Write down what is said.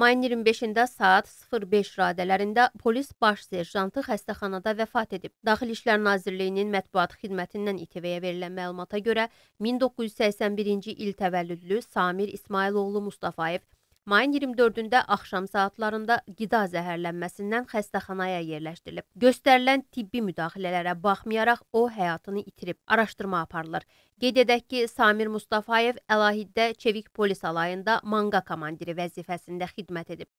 Mayın 25-də saat 05 radələrində polis baş serjantı xəstəxanada vəfat edib. Daxili İşlər Nazirliyinin mətbuat xidmətindən İTV-yə verilən məlumata görə 1981-ci il təvəllüdlü Samir İsmailoğlu Mustafayev Mayın 24-də axşam saatlarında qida zəhərlənməsindən xəstəxanaya yerləşdirilib. Göstərilən tibbi müdaxilələrə baxmayaraq o həyatını itirib. Araşdırma aparılır. Qeyd edək ki, Samir Mustafayev əlahiddə Çevik polis alayında manqa komandiri vəzifəsində xidmət edib.